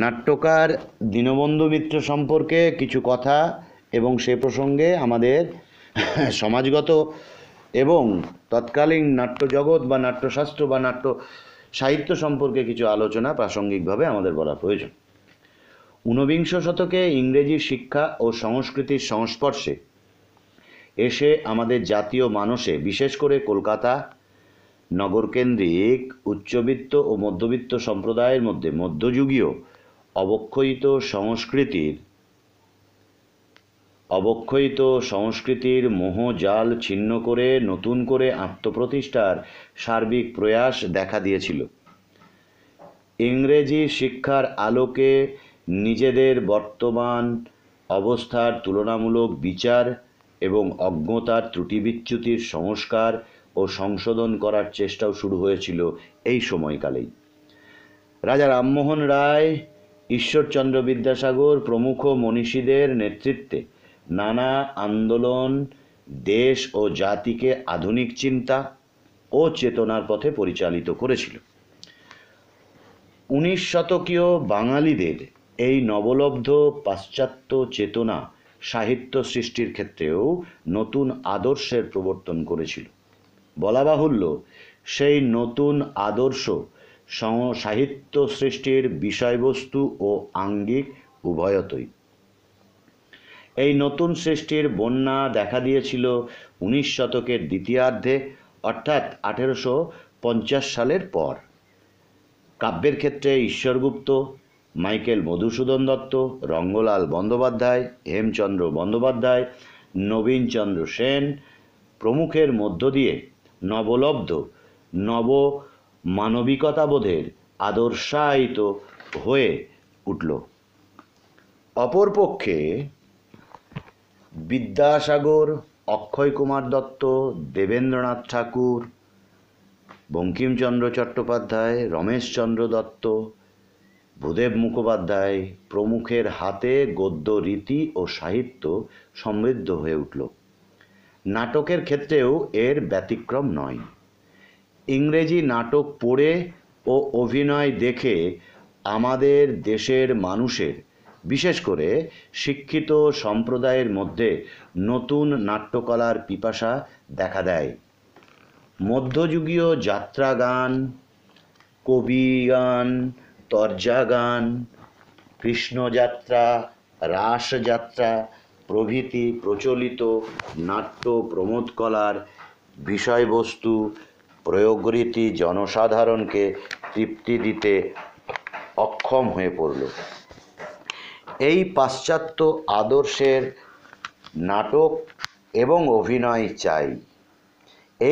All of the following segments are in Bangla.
নাট্যকার দীনবন্ধু মিত্র সম্পর্কে কিছু কথা এবং সে প্রসঙ্গে আমাদের সমাজগত এবং তৎকালীন নাট্যজগৎ বা নাট্যশাস্ত্র বা নাট্য সাহিত্য সম্পর্কে কিছু আলোচনা প্রাসঙ্গিকভাবে আমাদের বলা প্রয়োজন ঊনবিংশ শতকে ইংরেজি শিক্ষা ও সংস্কৃতির সংস্পর্শে এসে আমাদের জাতীয় মানুষে বিশেষ করে কলকাতা নগরকেন্দ্রিক উচ্চবিত্ত ও মধ্যবিত্ত সম্প্রদায়ের মধ্যে মধ্যযুগীয় অবক্ষয়িত সংস্কৃতির অবক্ষয়িত সংস্কৃতির মোহজাল ছিন্ন করে নতুন করে আত্মপ্রতিষ্ঠার সার্বিক প্রয়াস দেখা দিয়েছিল ইংরেজি শিক্ষার আলোকে নিজেদের বর্তমান অবস্থার তুলনামূলক বিচার এবং অজ্ঞতার ত্রুটি বিচ্যুতির সংস্কার ও সংশোধন করার চেষ্টাও শুরু হয়েছিল এই সময়কালেই রাজা রামমোহন রায় ঈশ্বরচন্দ্র বিদ্যাসাগর প্রমুখ মনীষীদের নেতৃত্বে নানা আন্দোলন দেশ ও জাতিকে আধুনিক চিন্তা ও চেতনার পথে পরিচালিত করেছিল উনিশ শতকীয় বাঙালিদের এই নবলব্ধ পাশ্চাত্য চেতনা সাহিত্য সৃষ্টির ক্ষেত্রেও নতুন আদর্শের প্রবর্তন করেছিল বলা বাহুল্য সেই নতুন আদর্শ সাহিত্য সৃষ্টির বিষয়বস্তু ও আঙ্গিক উভয়তই এই নতুন সৃষ্টির বন্যা দেখা দিয়েছিল উনিশ শতকের দ্বিতীয়ার্ধে অর্থাৎ আঠেরোশো পঞ্চাশ সালের পর কাব্যের ক্ষেত্রে ঈশ্বরগুপ্ত মাইকেল মধুসূদন দত্ত রঙ্গলাল বন্দ্যোপাধ্যায় হেমচন্দ্র বন্দ্যোপাধ্যায় নবীনচন্দ্র সেন প্রমুখের মধ্য দিয়ে নবলব্ধ নব মানবিকতাবোধের আদর্শায়িত হয়ে উঠল অপরপক্ষে বিদ্যাসাগর অক্ষয় কুমার দত্ত দেবেন্দ্রনাথ ঠাকুর বঙ্কিমচন্দ্র চট্টোপাধ্যায় রমেশচন্দ্র দত্ত ভূদেব মুখোপাধ্যায় প্রমুখের হাতে গদ্য রীতি ও সাহিত্য সমৃদ্ধ হয়ে উঠল নাটকের ক্ষেত্রেও এর ব্যতিক্রম নয় ইংরেজি নাটক পড়ে ও অভিনয় দেখে আমাদের দেশের মানুষের বিশেষ করে শিক্ষিত সম্প্রদায়ের মধ্যে নতুন নাট্যকলার পিপাসা দেখা দেয় মধ্যযুগীয় যাত্রা গান কবি গান তর্জা গান কৃষ্ণযাত্রা রাসযাত্রা প্রভৃতি প্রচলিত নাট্য প্রমোদকলার বিষয়বস্তু প্রয়োগরীতি জনসাধারণকে তৃপ্তি দিতে অক্ষম হয়ে পড়ল এই পাশ্চাত্য আদর্শের নাটক এবং অভিনয় চাই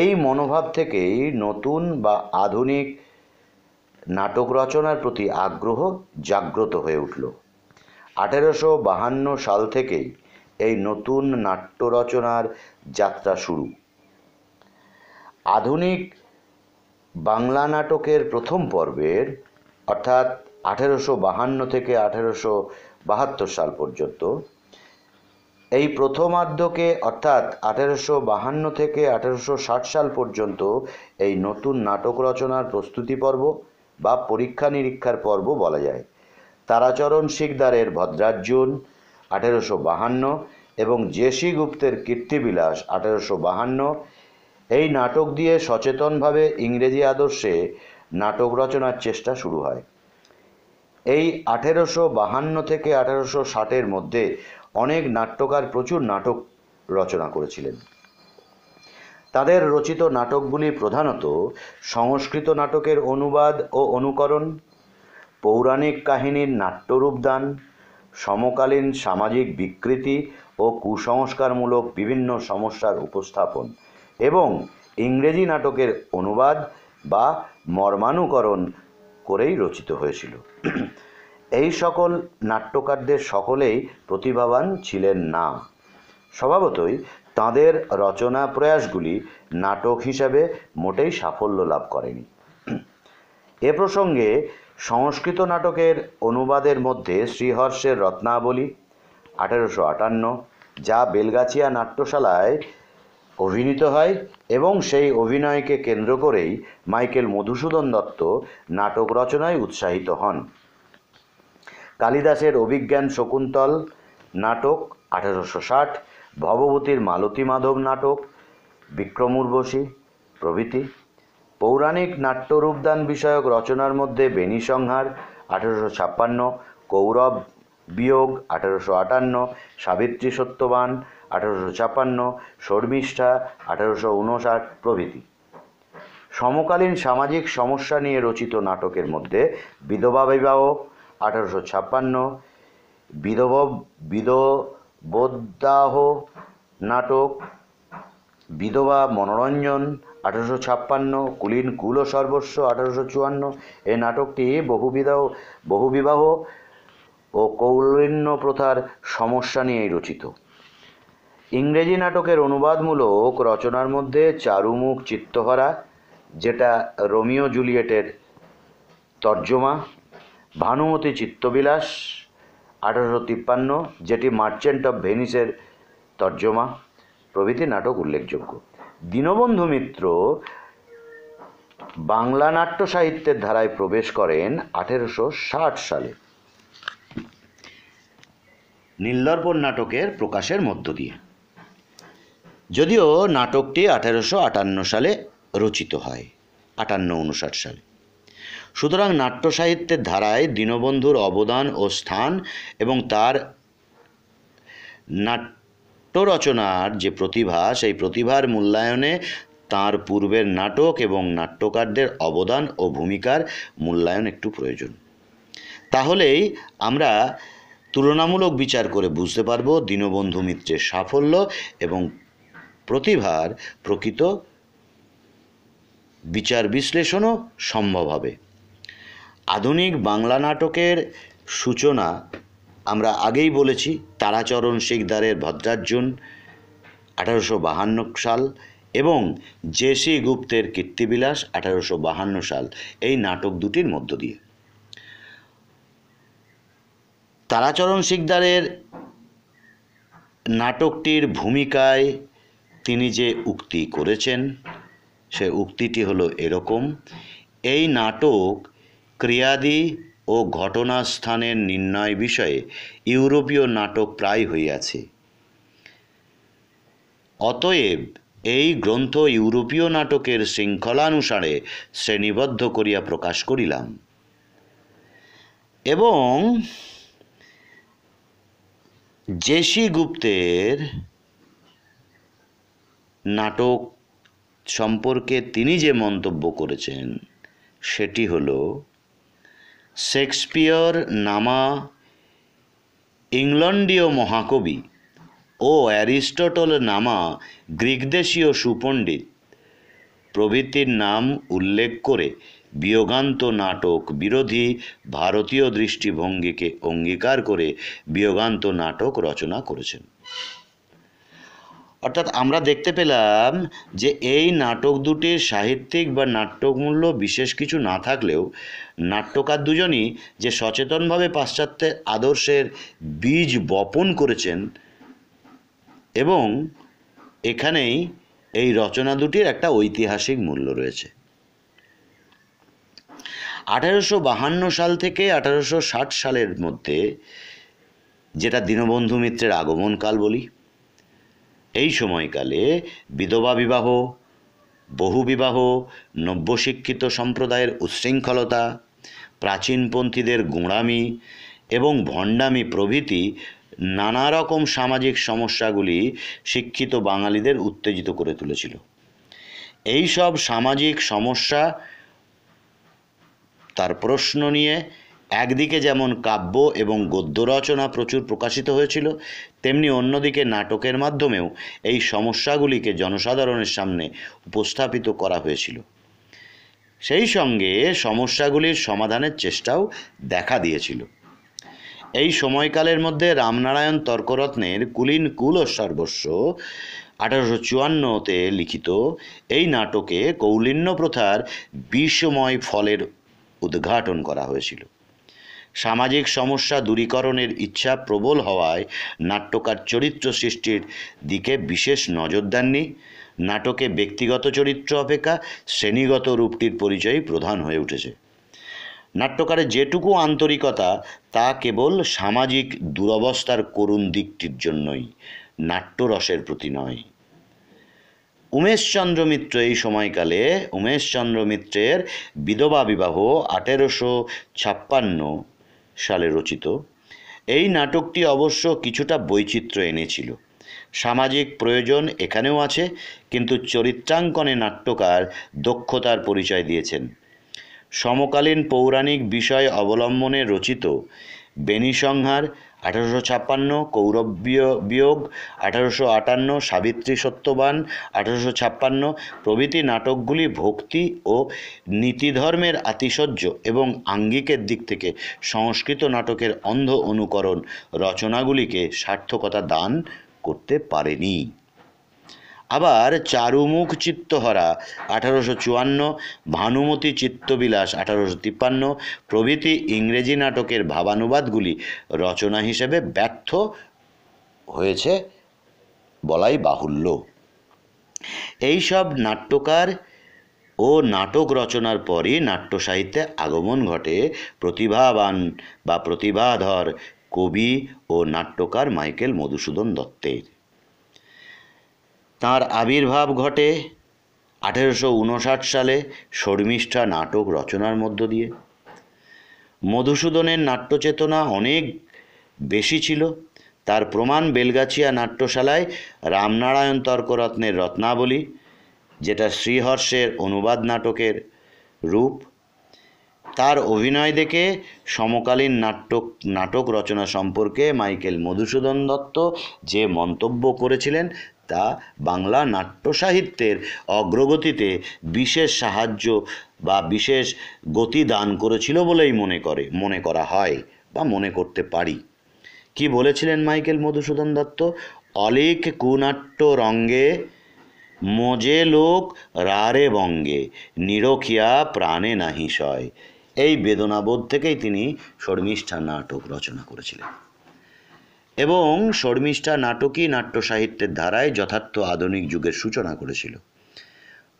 এই মনোভাব থেকেই নতুন বা আধুনিক নাটক রচনার প্রতি আগ্রহ জাগ্রত হয়ে উঠল আঠেরোশো বাহান্ন সাল থেকেই এই নতুন নাট্য রচনার যাত্রা শুরু আধুনিক বাংলা নাটকের প্রথম পর্বের অর্থাৎ আঠেরোশো বাহান্ন থেকে আঠেরোশো বাহাত্তর সাল পর্যন্ত এই প্রথমার্ধকে অর্থাৎ আঠেরোশো বাহান্ন থেকে আঠেরোশো ষাট সাল পর্যন্ত এই নতুন নাটক রচনার প্রস্তুতি পর্ব বা পরীক্ষা নিরীক্ষার পর্ব বলা যায় তারাচরণ শিকদারের ভদ্রার্জুন আঠেরোশো বাহান্ন এবং জেসি গুপ্তের কীর্তিবিলাস আঠেরোশো বাহান্ন এই নাটক দিয়ে সচেতনভাবে ইংরেজি আদর্শে নাটক রচনার চেষ্টা শুরু হয় এই আঠেরোশো বাহান্ন থেকে আঠেরোশো ষাটের মধ্যে অনেক নাট্যকার প্রচুর নাটক রচনা করেছিলেন তাদের রচিত নাটকগুলি প্রধানত সংস্কৃত নাটকের অনুবাদ ও অনুকরণ পৌরাণিক কাহিনীর নাট্যরূপদান সমকালীন সামাজিক বিকৃতি ও কুসংস্কারমূলক বিভিন্ন সমস্যার উপস্থাপন এবং ইংরেজি নাটকের অনুবাদ বা মর্মানুকরণ করেই রচিত হয়েছিল এই সকল নাট্যকারদের সকলেই প্রতিভাবান ছিলেন না স্বভাবতই তাঁদের রচনা প্রয়াসগুলি নাটক হিসাবে মোটেই সাফল্য লাভ করেনি এ প্রসঙ্গে সংস্কৃত নাটকের অনুবাদের মধ্যে শ্রীহর্ষের রত্নাবলী আঠেরোশো আটান্ন যা বেলগাছিয়া নাট্যশালায় অভিনীত হয় এবং সেই অভিনয়কে কেন্দ্র করেই মাইকেল মধুসূদন দত্ত নাটক রচনায় উৎসাহিত হন কালিদাসের অভিজ্ঞান শকুন্তল নাটক আঠেরোশো ষাট ভগবতীর মালতী মাধব নাটক বিক্রম উর্বশী প্রভৃতি পৌরাণিক নাট্যরূপদান বিষয়ক রচনার মধ্যে বেণী সংহার আঠেরোশো ছাপ্পান্ন কৌরব বিয়োগ আঠেরোশো আটান্ন সাবিত্রী সত্যবান আঠারোশো ছাপ্পান্ন শর্মিষ্ঠা আঠারোশো উনষাট প্রভৃতি সমকালীন সামাজিক সমস্যা নিয়ে রচিত নাটকের মধ্যে বিধবা বিবাহ আঠারোশো ছাপ্পান্ন বিধব বিধবোদ্দাহ নাটক বিধবা মনোরঞ্জন আঠারোশো ছাপ্পান্ন কুলীন কুল সর্বস্ব আঠারোশো চুয়ান্ন এই নাটকটি বহুবিধাহ বহুবিবাহ ও কৌলিন্য প্রথার সমস্যা নিয়েই রচিত ইংরেজি নাটকের অনুবাদমূলক রচনার মধ্যে চারুমুখ চিত্তহরা যেটা রোমিও জুলিয়েটের তর্জমা ভানুমতি চিত্তবিলাস আঠারোশো তিপ্পান্ন যেটি মার্চেন্ট অফ ভেনিসের তর্জমা প্রভৃতি নাটক উল্লেখযোগ্য দীনবন্ধু মিত্র বাংলা নাট্য সাহিত্যের ধারায় প্রবেশ করেন আঠেরোশো ষাট সালে নীলদর্পণ নাটকের প্রকাশের মধ্য দিয়ে যদিও নাটকটি আঠারোশো আটান্ন সালে রচিত হয় আটান্ন উনষাট সালে সুতরাং নাট্য সাহিত্যের ধারায় দীনবন্ধুর অবদান ও স্থান এবং তার নাট্য রচনার যে প্রতিভা সেই প্রতিভার মূল্যায়নে তার পূর্বের নাটক এবং নাট্যকারদের অবদান ও ভূমিকার মূল্যায়ন একটু প্রয়োজন তাহলেই আমরা তুলনামূলক বিচার করে বুঝতে পারব দীনবন্ধু মিত্রের সাফল্য এবং প্রতিভার প্রকৃত বিচার বিশ্লেষণও সম্ভব হবে আধুনিক বাংলা নাটকের সূচনা আমরা আগেই বলেছি তারাচরণ শিকদারের ভদ্রার্জুন আঠারোশো বাহান্ন সাল এবং জেসি গুপ্তের কীর্তিবিলাস আঠারোশো বাহান্ন সাল এই নাটক দুটির মধ্য দিয়ে তারাচরণ শিকদারের নাটকটির ভূমিকায় তিনি যে উক্তি করেছেন সে উক্তিটি হলো এরকম এই নাটক ক্রিয়াদি ও ঘটনাস্থানের নির্ণয় বিষয়ে ইউরোপীয় নাটক প্রায় হইয়াছে অতএব এই গ্রন্থ ইউরোপীয় নাটকের শৃঙ্খলানুসারে শ্রেণীবদ্ধ করিয়া প্রকাশ করিলাম এবং জেসি গুপ্তের নাটক সম্পর্কে তিনি যে মন্তব্য করেছেন সেটি হল শেক্সপিয়র নামা ইংল্যান্ডীয় মহাকবি ও অ্যারিস্টটল নামা গ্রিকদেশীয় সুপণ্ডিত প্রভৃতির নাম উল্লেখ করে বিয়োগান্ত নাটক বিরোধী ভারতীয় দৃষ্টিভঙ্গিকে অঙ্গীকার করে বিয়োগান্ত নাটক রচনা করেছেন অর্থাৎ আমরা দেখতে পেলাম যে এই নাটক দুটির সাহিত্যিক বা নাট্যমূল্য বিশেষ কিছু না থাকলেও নাট্যকার দুজনই যে সচেতনভাবে পাশ্চাত্যের আদর্শের বীজ বপন করেছেন এবং এখানেই এই রচনা দুটির একটা ঐতিহাসিক মূল্য রয়েছে আঠারোশো বাহান্ন সাল থেকে আঠারোশো ষাট সালের মধ্যে যেটা দীনবন্ধু মিত্রের আগমনকাল বলি এই সময়কালে বিধবা বিবাহ বহুবিবাহ নব্যশিক্ষিত সম্প্রদায়ের উচ্ছৃঙ্খলতা প্রাচীনপন্থীদের গোঁড়ামি এবং ভণ্ডামি প্রভৃতি নানা রকম সামাজিক সমস্যাগুলি শিক্ষিত বাঙালিদের উত্তেজিত করে তুলেছিল এই সব সামাজিক সমস্যা তার প্রশ্ন নিয়ে একদিকে যেমন কাব্য এবং গদ্য রচনা প্রচুর প্রকাশিত হয়েছিল তেমনি অন্যদিকে নাটকের মাধ্যমেও এই সমস্যাগুলিকে জনসাধারণের সামনে উপস্থাপিত করা হয়েছিল সেই সঙ্গে সমস্যাগুলির সমাধানের চেষ্টাও দেখা দিয়েছিল এই সময়কালের মধ্যে রামনারায়ণ তর্করত্নের কুলীন কুল সর্বস্ব আঠারোশো চুয়ান্নতে লিখিত এই নাটকে কৌলিন্য প্রথার বিষময় ফলের উদ্ঘাটন করা হয়েছিল সামাজিক সমস্যা দূরীকরণের ইচ্ছা প্রবল হওয়ায় নাট্যকার চরিত্র সৃষ্টির দিকে বিশেষ নজর দেননি নাটকে ব্যক্তিগত চরিত্র অপেক্ষা শ্রেণীগত রূপটির পরিচয়ই প্রধান হয়ে উঠেছে নাট্যকারের যেটুকু আন্তরিকতা তা কেবল সামাজিক দুরবস্থার করুণ দিকটির জন্যই নাট্যরসের প্রতি নয় উমেশচন্দ্র মিত্র এই সময়কালে উমেশচন্দ্র মিত্রের বিধবা বিবাহ আঠেরোশো ছাপ্পান্ন সালে রচিত এই নাটকটি অবশ্য কিছুটা বৈচিত্র্য এনেছিল সামাজিক প্রয়োজন এখানেও আছে কিন্তু চরিত্রাঙ্কনে নাট্যকার দক্ষতার পরিচয় দিয়েছেন সমকালীন পৌরাণিক বিষয় অবলম্বনে রচিত বেণী সংহার আঠারোশো ছাপ্পান্ন কৌরব বিয়োগ আঠারোশো আটান্ন সাবিত্রী সত্যবান আঠারোশো ছাপ্পান্ন প্রভৃতি নাটকগুলি ভক্তি ও নীতিধর্মের আতিশয্য এবং আঙ্গিকের দিক থেকে সংস্কৃত নাটকের অন্ধ অনুকরণ রচনাগুলিকে সার্থকতা দান করতে পারেনি আবার চারুমুখ চিত্তহরা আঠারোশো চুয়ান্ন ভানুমতি চিত্তবিলাস আঠারোশো তিপ্পান্ন প্রভৃতি ইংরেজি নাটকের ভাবানুবাদগুলি রচনা হিসেবে ব্যর্থ হয়েছে বলাই বাহুল্য এইসব নাট্যকার ও নাটক রচনার পরই নাট্য সাহিত্যে আগমন ঘটে প্রতিভাবান বা প্রতিভাধর কবি ও নাট্যকার মাইকেল মধুসূদন দত্তের তার আবির্ভাব ঘটে আঠেরোশো উনষাট সালে শর্মিষ্ঠা নাটক রচনার মধ্য দিয়ে মধুসূদনের নাট্যচেতনা অনেক বেশি ছিল তার প্রমাণ বেলগাছিয়া নাট্যশালায় রামনারায়ণ তর্করত্নের রত্নাবলী যেটা শ্রীহর্ষের অনুবাদ নাটকের রূপ তার অভিনয় দেখে সমকালীন নাটক নাটক রচনা সম্পর্কে মাইকেল মধুসূদন দত্ত যে মন্তব্য করেছিলেন তা বাংলা নাট্য সাহিত্যের অগ্রগতিতে বিশেষ সাহায্য বা বিশেষ গতি দান করেছিল বলেই মনে করে মনে করা হয় বা মনে করতে পারি কি বলেছিলেন মাইকেল মধুসূদন দত্ত অলিক কুনাট্য রঙ্গে মজে লোক রারে বঙ্গে নিরখিয়া প্রাণে নাহিশয় এই বেদনাবোধ থেকেই তিনি শর্মিষ্ঠা নাটক রচনা করেছিলেন এবং শর্মিষ্ঠা নাটকই নাট্য সাহিত্যের ধারায় যথার্থ আধুনিক যুগের সূচনা করেছিল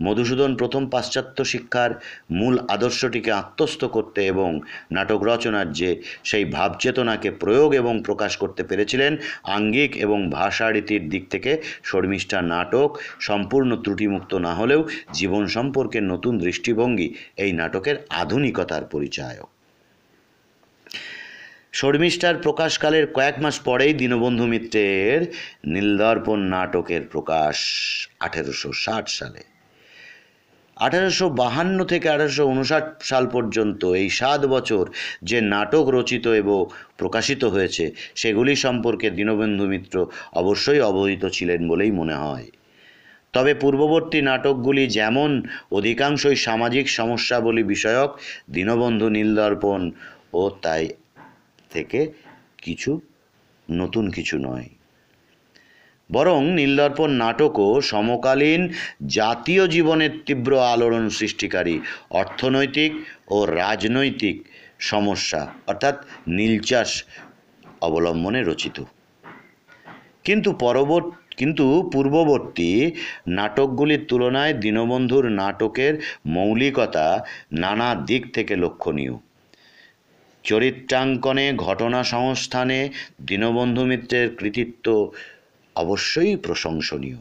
মধুসূদন প্রথম পাশ্চাত্য শিক্ষার মূল আদর্শটিকে আত্মস্থ করতে এবং নাটক রচনার যে সেই ভাবচেতনাকে প্রয়োগ এবং প্রকাশ করতে পেরেছিলেন আঙ্গিক এবং ভাষারীতির দিক থেকে শর্মিষ্ঠা নাটক সম্পূর্ণ ত্রুটিমুক্ত না হলেও জীবন সম্পর্কে নতুন দৃষ্টিভঙ্গি এই নাটকের আধুনিকতার পরিচায়ক শর্মিষ্ঠার প্রকাশকালের কয়েক মাস পরেই দীনবন্ধু মিত্রের নীলদর্পণ নাটকের প্রকাশ আঠেরোশো সালে আঠারোশো বাহান্ন থেকে আঠারোশো উনষাট সাল পর্যন্ত এই সাত বছর যে নাটক রচিত এবং প্রকাশিত হয়েছে সেগুলি সম্পর্কে দীনবন্ধু মিত্র অবশ্যই অবহিত ছিলেন বলেই মনে হয় তবে পূর্ববর্তী নাটকগুলি যেমন অধিকাংশই সামাজিক সমস্যাবলী বিষয়ক দীনবন্ধু নীলদর্পণ ও তাই থেকে কিছু নতুন কিছু নয় বরং নীলদর্পণ নাটকও সমকালীন জাতীয় জীবনের তীব্র আলোড়ন সৃষ্টিকারী অর্থনৈতিক ও রাজনৈতিক সমস্যা অর্থাৎ নীলচাষ অবলম্বনে রচিত কিন্তু পরবর্তী কিন্তু পূর্ববর্তী নাটকগুলির তুলনায় দীনবন্ধুর নাটকের মৌলিকতা নানা দিক থেকে লক্ষণীয় চরিত্রাঙ্কনে ঘটনা সংস্থানে দীনবন্ধু মিত্রের কৃতিত্ব অবশ্যই প্রশংসনীয়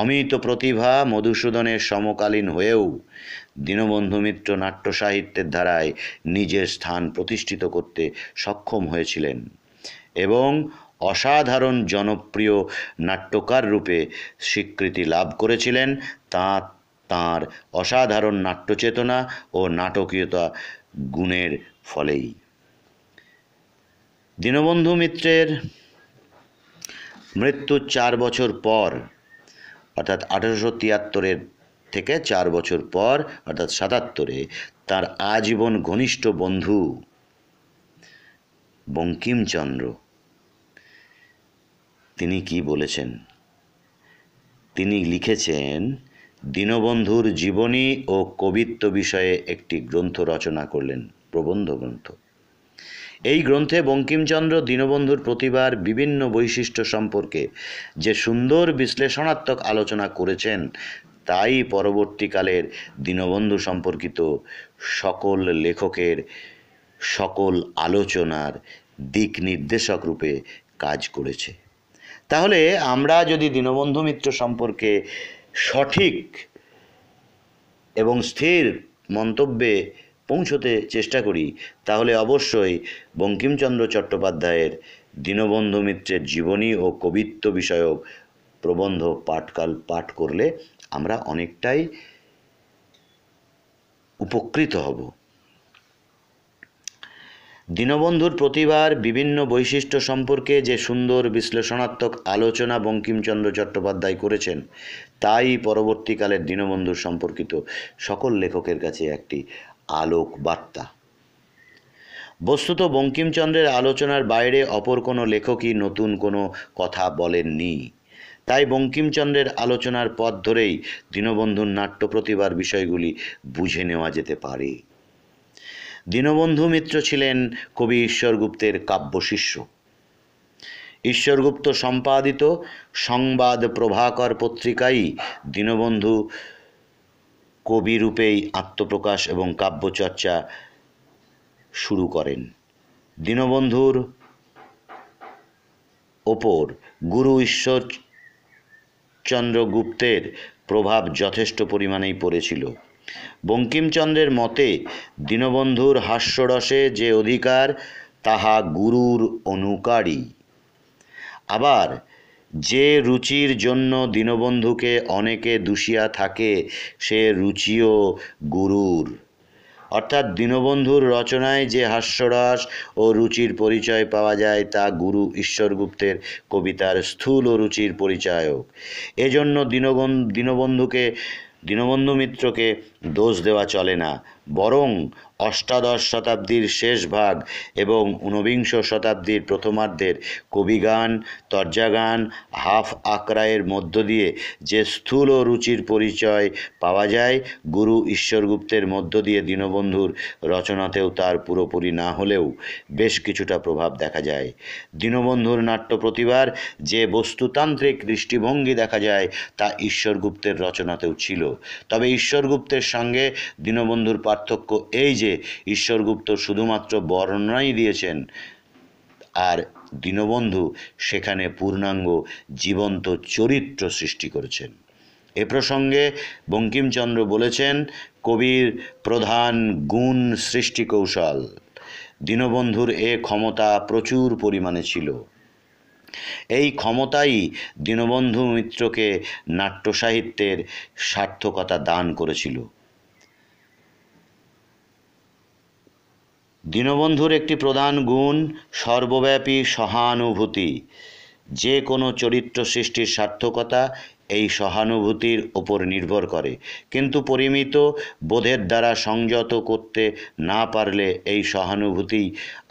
অমিত প্রতিভা মধুসূদনের সমকালীন হয়েও দীনবন্ধু মিত্র সাহিত্যের ধারায় নিজের স্থান প্রতিষ্ঠিত করতে সক্ষম হয়েছিলেন এবং অসাধারণ জনপ্রিয় নাট্যকার রূপে স্বীকৃতি লাভ করেছিলেন তা তাঁর অসাধারণ নাট্যচেতনা ও নাটকীয়তা গুণের ফলেই দীনবন্ধু মিত্রের মৃত্যুর চার বছর পর অর্থাৎ আঠেরোশো তিয়াত্তরের থেকে চার বছর পর অর্থাৎ সাতাত্তরে তার আজীবন ঘনিষ্ঠ বন্ধু বঙ্কিমচন্দ্র তিনি কি বলেছেন তিনি লিখেছেন দীনবন্ধুর জীবনী ও কবিত্ব বিষয়ে একটি গ্রন্থ রচনা করলেন প্রবন্ধ গ্রন্থ এই গ্রন্থে বঙ্কিমচন্দ্র দীনবন্ধুর প্রতিভার বিভিন্ন বৈশিষ্ট্য সম্পর্কে যে সুন্দর বিশ্লেষণাত্মক আলোচনা করেছেন তাই পরবর্তীকালের দীনবন্ধু সম্পর্কিত সকল লেখকের সকল আলোচনার দিক নির্দেশক রূপে কাজ করেছে তাহলে আমরা যদি দীনবন্ধু মিত্র সম্পর্কে সঠিক এবং স্থির মন্তব্যে পৌঁছতে চেষ্টা করি তাহলে অবশ্যই বঙ্কিমচন্দ্র চট্টোপাধ্যায়ের দীনবন্ধু মিত্রের জীবনী ও কবিত্ব বিষয়ক প্রবন্ধ পাঠকাল পাঠ করলে আমরা অনেকটাই উপকৃত হব দীনবন্ধুর প্রতিভার বিভিন্ন বৈশিষ্ট্য সম্পর্কে যে সুন্দর বিশ্লেষণাত্মক আলোচনা বঙ্কিমচন্দ্র চট্টোপাধ্যায় করেছেন তাই পরবর্তীকালের দীনবন্ধুর সম্পর্কিত সকল লেখকের কাছে একটি আলোক বার্তা বস্তুত বঙ্কিমচন্দ্রের আলোচনার বাইরে অপর কোনো লেখকই নতুন কোনো কথা বলেননি তাই বঙ্কিমচন্দ্রের আলোচনার পথ ধরেই দীনবন্ধুর নাট্য প্রতিভার বিষয়গুলি বুঝে নেওয়া যেতে পারে দীনবন্ধু মিত্র ছিলেন কবি ঈশ্বরগুপ্তের কাব্যশিষ্য ঈশ্বরগুপ্ত সম্পাদিত সংবাদ প্রভাকর পত্রিকাই দীনবন্ধু কবিরূপেই আত্মপ্রকাশ এবং কাব্যচর্চা শুরু করেন দীনবন্ধুর ওপর গুরু ঈশ্বরচন্দ্রগুপ্তের প্রভাব যথেষ্ট পরিমাণেই পড়েছিল বঙ্কিমচন্দ্রের মতে দীনবন্ধুর হাস্যরসে যে অধিকার তাহা গুরুর অনুকারী আবার যে রুচির জন্য দীনবন্ধুকে অনেকে দুষিয়া থাকে সে রুচিও গুরুর অর্থাৎ দীনবন্ধুর রচনায় যে হাস্যরস ও রুচির পরিচয় পাওয়া যায় তা গুরু ঈশ্বরগুপ্তের কবিতার স্থূল ও রুচির পরিচায়ক এজন্য দীনবন্ধুকে দীনবন্ধু মিত্রকে দোষ দেওয়া চলে না বরং অষ্টাদশ শতাব্দীর শেষ ভাগ এবং ঊনবিংশ শতাব্দীর প্রথমার্ধের কবিগান তর্জাগান হাফ আকরায়ের মধ্য দিয়ে যে স্থূল রুচির পরিচয় পাওয়া যায় গুরু ঈশ্বরগুপ্তের মধ্য দিয়ে দীনবন্ধুর রচনাতেও তার পুরোপুরি না হলেও বেশ কিছুটা প্রভাব দেখা যায় দীনবন্ধুর নাট্য প্রতিভার যে বস্তুতান্ত্রিক দৃষ্টিভঙ্গি দেখা যায় তা ঈশ্বরগুপ্তের রচনাতেও ছিল তবে ঈশ্বরগুপ্তের সঙ্গে দীনবন্ধুর পাঠ পার্থক্য এই যে ঈশ্বরগুপ্ত শুধুমাত্র বর্ণনাই দিয়েছেন আর দীনবন্ধু সেখানে পূর্ণাঙ্গ জীবন্ত চরিত্র সৃষ্টি করেছেন এ প্রসঙ্গে বঙ্কিমচন্দ্র বলেছেন কবির প্রধান গুণ সৃষ্টি কৌশল দীনবন্ধুর এ ক্ষমতা প্রচুর পরিমাণে ছিল এই ক্ষমতাই দীনবন্ধু মিত্রকে নাট্য সাহিত্যের সার্থকতা দান করেছিল দীনবন্ধুর একটি প্রধান গুণ সর্বব্যাপী সহানুভূতি যে কোনো চরিত্র সৃষ্টির সার্থকতা এই সহানুভূতির ওপর নির্ভর করে কিন্তু পরিমিত বোধের দ্বারা সংযত করতে না পারলে এই সহানুভূতি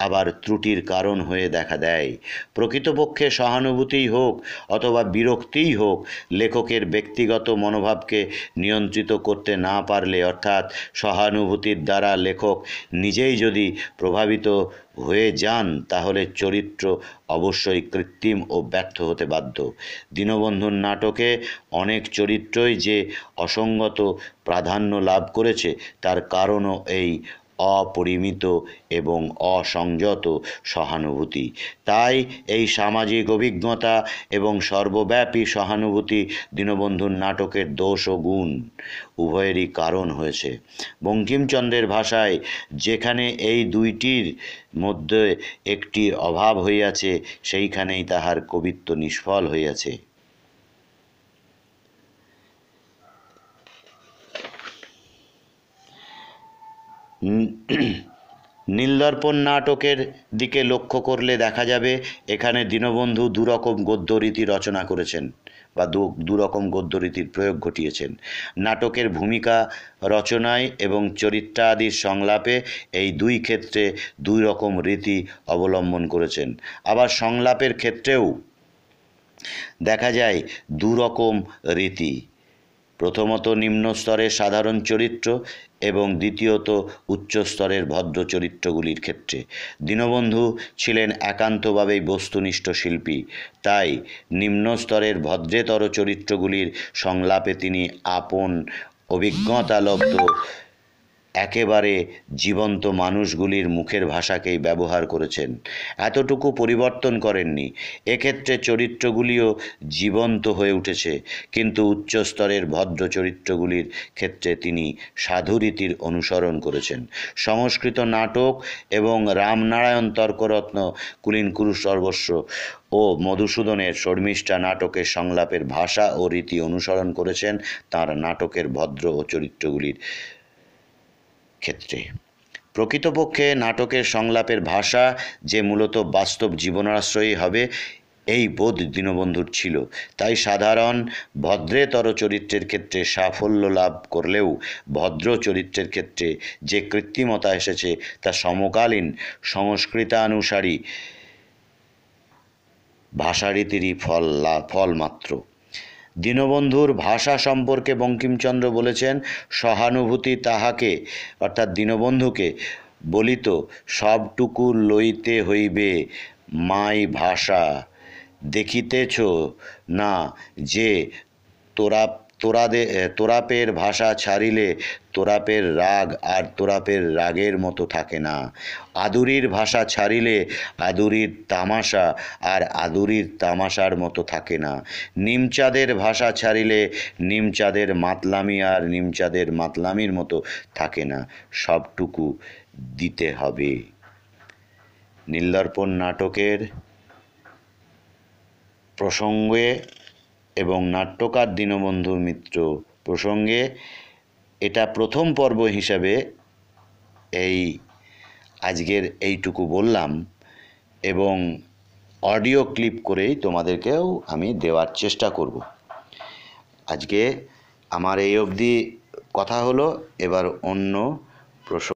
আবার ত্রুটির কারণ হয়ে দেখা দেয় প্রকৃতপক্ষে সহানুভূতিই হোক অথবা বিরক্তিই হোক লেখকের ব্যক্তিগত মনোভাবকে নিয়ন্ত্রিত করতে না পারলে অর্থাৎ সহানুভূতির দ্বারা লেখক নিজেই যদি প্রভাবিত হয়ে যান তাহলে চরিত্র অবশ্যই কৃত্রিম ও ব্যর্থ হতে বাধ্য দীনবন্ধুর নাটকে অনেক চরিত্রই যে অসঙ্গত প্রাধান্য লাভ করেছে তার কারণও এই অপরিমিত এবং অসংযত সহানুভূতি তাই এই সামাজিক অভিজ্ঞতা এবং সর্বব্যাপী সহানুভূতি দীনবন্ধুর নাটকের দোষ ও গুণ উভয়েরই কারণ হয়েছে বঙ্কিমচন্দ্রের ভাষায় যেখানে এই দুইটির মধ্যে একটি অভাব হইয়াছে সেইখানেই তাহার কবিত্ব নিষ্ফল হইয়াছে নীলদর্পণ নাটকের দিকে লক্ষ্য করলে দেখা যাবে এখানে দীনবন্ধু দুরকম গদ্যরীতি রচনা করেছেন বা দু দুরকম গদ্যরীতির প্রয়োগ ঘটিয়েছেন নাটকের ভূমিকা রচনায় এবং চরিত্রাদির সংলাপে এই দুই ক্ষেত্রে দুই রকম রীতি অবলম্বন করেছেন আবার সংলাপের ক্ষেত্রেও দেখা যায় দুরকম রীতি প্রথমত নিম্ন সাধারণ চরিত্র এবং দ্বিতীয়ত উচ্চ স্তরের ভদ্র চরিত্রগুলির ক্ষেত্রে দীনবন্ধু ছিলেন একান্তভাবেই বস্তুনিষ্ঠ শিল্পী তাই নিম্ন স্তরের ভদ্রেতর চরিত্রগুলির সংলাপে তিনি আপন অভিজ্ঞতালব্ধ একেবারে জীবন্ত মানুষগুলির মুখের ভাষাকেই ব্যবহার করেছেন এতটুকু পরিবর্তন করেননি এক্ষেত্রে চরিত্রগুলিও জীবন্ত হয়ে উঠেছে কিন্তু উচ্চস্তরের ভদ্র চরিত্রগুলির ক্ষেত্রে তিনি সাধুরীতির অনুসরণ করেছেন সংস্কৃত নাটক এবং রামনারায়ণ তর্করত্ন কুলীন কুরুষ সর্বস্ব ও মধুসূদনের শর্মিষ্ঠা নাটকের সংলাপের ভাষা ও রীতি অনুসরণ করেছেন তার নাটকের ভদ্র ও চরিত্রগুলির ক্ষেত্রে প্রকৃতপক্ষে নাটকের সংলাপের ভাষা যে মূলত বাস্তব জীবনাশ্রয়ী হবে এই বোধ দীনবন্ধুর ছিল তাই সাধারণ ভদ্রেতর চরিত্রের ক্ষেত্রে সাফল্য লাভ করলেও ভদ্র চরিত্রের ক্ষেত্রে যে কৃত্রিমতা এসেছে তা সমকালীন সংস্কৃতানুসারী ভাষারীতিরই ফল ফল মাত্র দীনবন্ধুর ভাষা সম্পর্কে বঙ্কিমচন্দ্র বলেছেন সহানুভূতি তাহাকে অর্থাৎ দীনবন্ধুকে বলিত সবটুকু লইতে হইবে মাই ভাষা দেখিতেছ না যে তোরা তোরাদে তোরাপের ভাষা ছাড়িলে তোরাপের রাগ আর তোরাপের রাগের মতো থাকে না আদুরির ভাষা ছাড়িলে আদুরির তামাশা আর আদুরির তামাশার মতো থাকে না নিমচাঁদের ভাষা ছাড়িলে নিমচাঁদের মাতলামি আর নিমচাঁদের মাতলামির মতো থাকে না সবটুকু দিতে হবে নীলদর্পণ নাটকের প্রসঙ্গে এবং নাট্যকার দীনবন্ধু মিত্র প্রসঙ্গে এটা প্রথম পর্ব হিসাবে এই আজকের এইটুকু বললাম এবং অডিও ক্লিপ করেই তোমাদেরকেও আমি দেওয়ার চেষ্টা করব আজকে আমার এই অবধি কথা হলো এবার অন্য প্রসঙ্গ